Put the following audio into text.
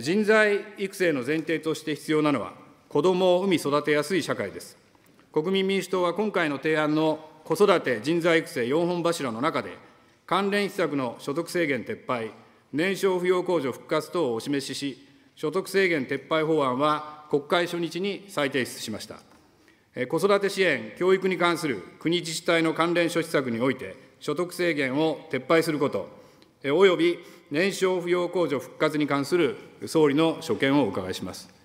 人材育成の前提として必要なのは、子どもを産み育てやすい社会です。国民民主党は今回の提案の子育て・人材育成4本柱の中で、関連施策の所得制限撤廃、年少扶養控除復活等をお示しし、所得制限撤廃法案は国会初日に再提出しました。子育て支援、教育に関する国自治体の関連諸施策において、所得制限を撤廃すること、および燃焼扶養控除復活に関する総理の所見をお伺いします。